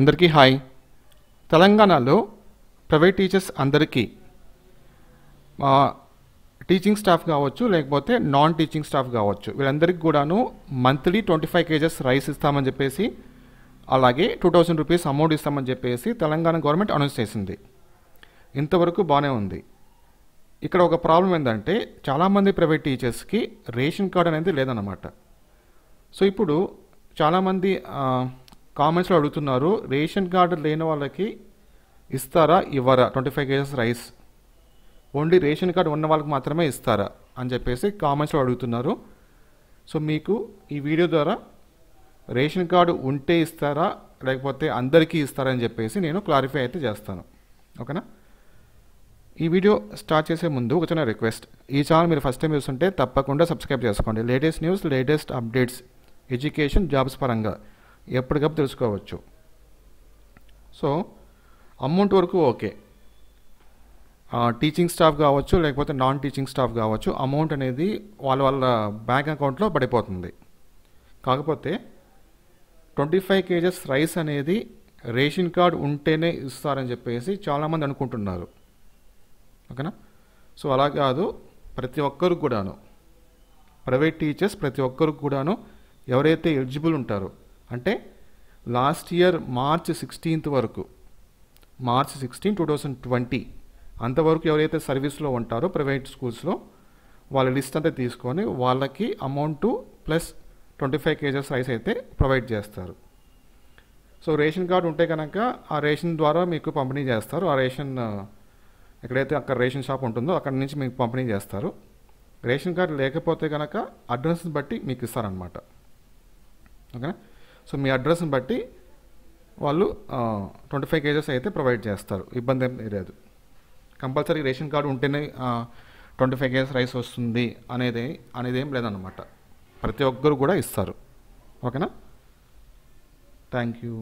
అందరికీ హాయ్ తెలంగాణలో private teachers అందరికీ టీచింగ్ స్టాఫ్ కావచ్చు లేకపోతే నాన్ టీచింగ్ స్టాఫ్ కావచ్చు వీళ్ళందరికీ కూడాను monthly twenty five kgs rice ఇస్తామని చెప్పేసి అలాగే టూ థౌజండ్ రూపీస్ అమౌంట్ ఇస్తామని చెప్పేసి తెలంగాణ గవర్నమెంట్ అనౌన్స్ చేసింది ఇంతవరకు బాగానే ఉంది ఇక్కడ ఒక ప్రాబ్లం ఏంటంటే చాలామంది ప్రైవేట్ టీచర్స్కి రేషన్ కార్డ్ అనేది లేదన్నమాట సో ఇప్పుడు చాలామంది కామెంట్స్లో అడుగుతున్నారు రేషన్ కార్డు లేని వాళ్ళకి ఇస్తారా ఇవ్వరా twenty five kgs rice only ration card ఉన్న వాళ్ళకి మాత్రమే ఇస్తారా అని చెప్పేసి కామెంట్స్లో అడుగుతున్నారు సో మీకు ఈ వీడియో ద్వారా రేషన్ కార్డు ఉంటే ఇస్తారా లేకపోతే అందరికీ ఇస్తారా అని చెప్పేసి నేను క్లారిఫై అయితే చేస్తాను ఓకేనా ఈ వీడియో స్టార్ట్ చేసే ముందు ఒక చిన్న రిక్వెస్ట్ ఈ ఛానల్ మీరు ఫస్ట్ టైం చూస్తుంటే తప్పకుండా సబ్స్క్రైబ్ చేసుకోండి latest news latest updates education jobs పరంగా ఎప్పటికప్పుడు తెలుసుకోవచ్చు సో అమౌంట్ వరకు ఓకే టీచింగ్ స్టాఫ్ కావచ్చు లేకపోతే నాన్ టీచింగ్ స్టాఫ్ కావచ్చు అమౌంట్ అనేది వాళ్ళ వాళ్ళ బ్యాంక్ అకౌంట్లో పడిపోతుంది కాకపోతే ట్వంటీ ఫైవ్ కేజెస్ రైస్ అనేది రేషన్ కార్డ్ ఉంటేనే ఇస్తారని చెప్పేసి చాలామంది అనుకుంటున్నారు ఓకేనా సో అలా కాదు ప్రతి ఒక్కరికి కూడాను ప్రైవేట్ టీచర్స్ ప్రతి ఒక్కరికి కూడాను ఎవరైతే ఎలిజిబుల్ ఉంటారో అంటే లాస్ట్ ఇయర్ మార్చ్ సిక్స్టీన్త్ వరకు March sixteen two thousand twenty అంతవరకు ఎవరైతే సర్వీస్లో ఉంటారో ప్రైవేట్ స్కూల్స్లో వాళ్ళ లిస్ట్ అంతా తీసుకొని వాళ్ళకి amount plus twenty five kgs rice అయితే ప్రొవైడ్ చేస్తారు సో రేషన్ కార్డు ఉంటే కనుక ఆ రేషన్ ద్వారా మీకు పంపిణీ చేస్తారు ఆ రేషన్ ఎక్కడైతే అక్కడ రేషన్ షాప్ ఉంటుందో అక్కడ నుంచి మీకు పంపిణీ చేస్తారు రేషన్ కార్డు లేకపోతే కనుక అడ్రస్ని బట్టి మీకు ఇస్తారనమాట ఓకేనా సో మీ అడ్రస్ని బట్టి వాళ్ళు ట్వంటీ ఫైవ్ కేజెస్ అయితే ప్రొవైడ్ చేస్తారు ఇబ్బంది ఏం లేదు కంపల్సరీ రేషన్ కార్డు ఉంటేనే ట్వంటీ ఫైవ్ కేజెస్ రైస్ వస్తుంది అనేది అనేది ఏం లేదన్నమాట ప్రతి ఒక్కరు కూడా ఇస్తారు ఓకేనా థ్యాంక్ యూ